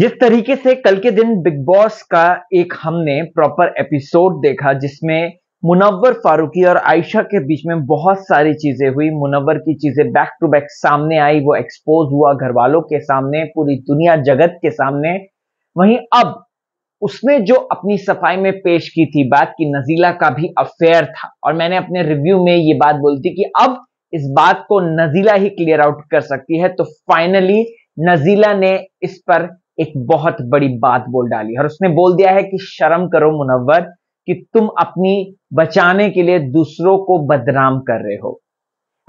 जिस तरीके से कल के दिन बिग बॉस का एक हमने प्रॉपर एपिसोड देखा जिसमें मुनव्वर फारूकी और आयशा के बीच में बहुत सारी चीजें हुई मुनव्वर की चीजें बैक टू बैक सामने आई वो एक्सपोज हुआ घर वालों के सामने पूरी दुनिया जगत के सामने वहीं अब उसने जो अपनी सफाई में पेश की थी बात की नजीला का भी अफेयर था और मैंने अपने रिव्यू में ये बात बोली थी कि अब इस बात को नजीला ही क्लियर आउट कर सकती है तो फाइनली नजीला ने इस पर एक बहुत बड़ी बात बोल डाली और उसने बोल दिया है कि शर्म करो मुनव्वर कि तुम अपनी बचाने के लिए दूसरों को बदनाम कर रहे हो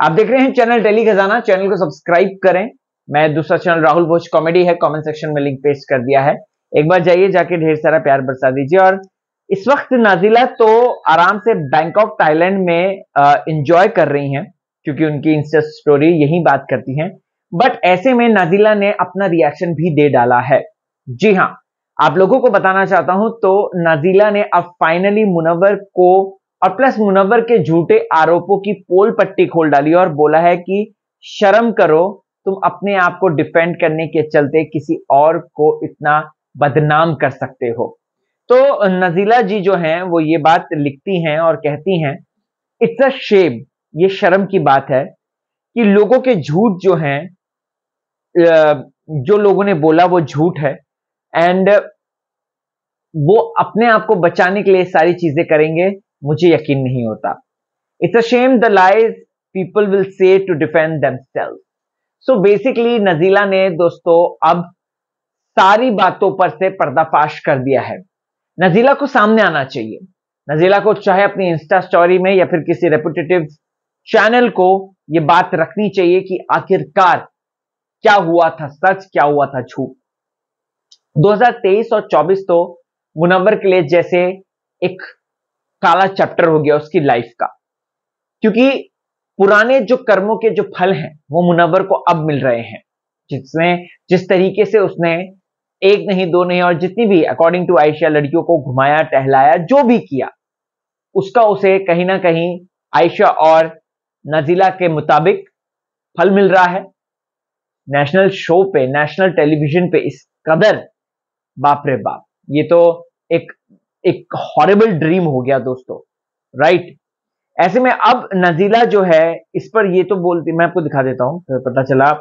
आप देख रहे हैं चैनल डेली खजाना चैनल को सब्सक्राइब करें मैं दूसरा चैनल राहुल भोज कॉमेडी है कमेंट सेक्शन में लिंक पेस्ट कर दिया है एक बार जाइए जाके ढेर सारा प्यार बरसा दीजिए और इस वक्त नाजिला तो आराम से बैंकॉक थाईलैंड में इंजॉय कर रही हैं क्योंकि उनकी इंस्टा स्टोरी यही बात करती हैं बट ऐसे में नाजिला ने अपना रिएक्शन भी दे डाला है जी हाँ आप लोगों को बताना चाहता हूं तो नाजिला ने अब फाइनली मुनवर को और प्लस मुनवर के झूठे आरोपों की पोल पट्टी खोल डाली और बोला है कि शर्म करो तुम अपने आप को डिफेंड करने के चलते किसी और को इतना बदनाम कर सकते हो तो नजीला जी जो हैं वो ये बात लिखती हैं और कहती हैं इट्स अ शेम ये शर्म की बात है कि लोगों के झूठ जो हैं जो लोगों ने बोला वो झूठ है एंड वो अपने आप को बचाने के लिए सारी चीजें करेंगे मुझे यकीन नहीं होता it's a shame the lies people will say to defend self so basically Najila ने दोस्तों अब सारी बातों पर से पर्दाफाश कर दिया है नजीला को सामने आना चाहिए नजीला को चाहे अपनी इंस्टा स्टोरी में या फिर किसी रेपुटेटिव चैनल को ये बात रखनी चाहिए कि आखिरकार क्या हुआ था सच क्या हुआ था झूठ 2023 और 24 तो मुनवर के लिए जैसे एक काला चैप्टर हो गया उसकी लाइफ का क्योंकि पुराने जो कर्मों के जो फल हैं वो मुनवर को अब मिल रहे हैं जिसने जिस तरीके से उसने एक नहीं दो नहीं और जितनी भी अकॉर्डिंग टू आयशा लड़कियों को घुमाया टहलाया जो भी किया उसका उसे कहीं ना कहीं आयशा और नजीला के मुताबिक फल मिल रहा है नेशनल शो पे नेशनल टेलीविजन पे इस कदर बाप रे बाप ये तो एक एक हॉरेबल ड्रीम हो गया दोस्तों राइट ऐसे में अब नजीला जो है इस पर ये तो बोलती मैं आपको दिखा देता हूं तो पता चला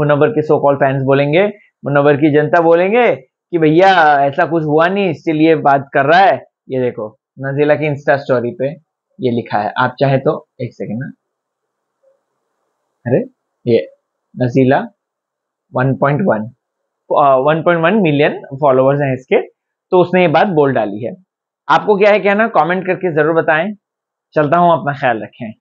मुनवर के सो कॉल फैंस बोलेंगे मुनवर की जनता बोलेंगे कि भैया ऐसा कुछ हुआ नहीं इसके लिए बात कर रहा है ये देखो नजीला की इंस्टा स्टोरी पे ये लिखा है आप चाहे तो एक सेकेंड ना अरे ये नजीला 1.1 1.1 मिलियन फॉलोअर्स हैं इसके तो उसने ये बात बोल डाली है आपको क्या है कहना कमेंट करके जरूर बताएं चलता हूं अपना ख्याल रखें